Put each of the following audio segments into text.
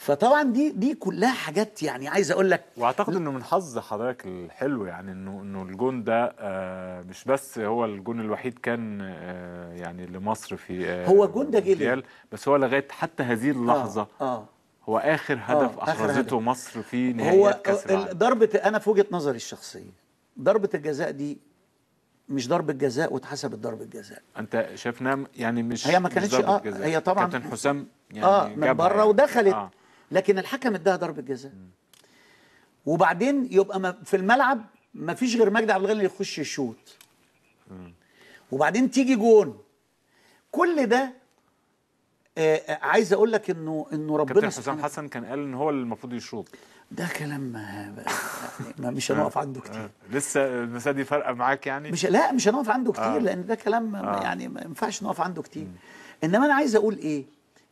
فطبعا دي دي كلها حاجات يعني عايز اقول لك واعتقد انه من حظ حضرتك الحلو يعني انه انه الجون ده آه، مش بس هو الجون الوحيد كان آه، يعني لمصر في آه، هو جون ده جه بس هو لغايه حتى هذه اللحظه آه آه هو اخر هدف آه احرزته هدف. مصر في نهائيات كاس العالم ضربه انا في وجهه نظري الشخصيه ضربه الجزاء دي مش ضربة جزاء واتحسبت ضربة جزاء انت شايفنا يعني مش هي ما كانتش اه هي طبعا كابتن حسام يعني اه من بره يعني. ودخلت آه. لكن الحكم اداها ضربه جزاء وبعدين يبقى في الملعب ما فيش غير مجدي عبد الغني اللي يخش يشوط وبعدين تيجي جون كل ده آه, آه، عايز اقول لك انه انه ربنا كابتن حسام حسن كان قال ان هو المفروض يشوط ده كلام ما مش آه. هنقف عنده كتير آه. لسه المساله دي فارقه معاك يعني مش لا مش هنقف عنده كتير لان ده كلام يعني ما ينفعش نقف عنده كتير انما انا عايز اقول ايه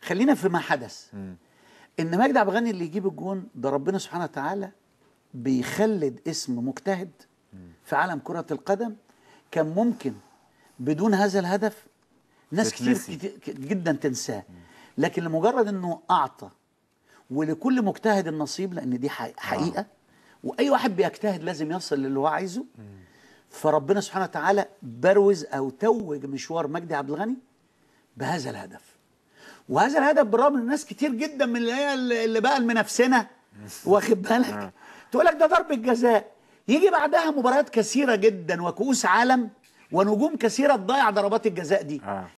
خلينا في ما حدث ان مجدي عبد الغني اللي يجيب الجون ده ربنا سبحانه وتعالى بيخلد اسم مجتهد في عالم كره القدم كان ممكن بدون هذا الهدف ناس كتير, كتير جدا تنساه لكن لمجرد انه اعطى ولكل مجتهد النصيب لان دي نعم. حقيقه واي واحد بيجتهد لازم يصل للي هو عايزه فربنا سبحانه وتعالى بروز او توج مشوار مجدي عبد الغني بهذا الهدف وهذا الهدف بالرغم من ناس كتير جدا من اللي هي اللي بقى المنافسنا واخد بالك تقول لك ده ضربه جزاء يجي بعدها مباريات كثيره جدا وكؤوس عالم ونجوم كثيره تضيع ضربات الجزاء دي آه.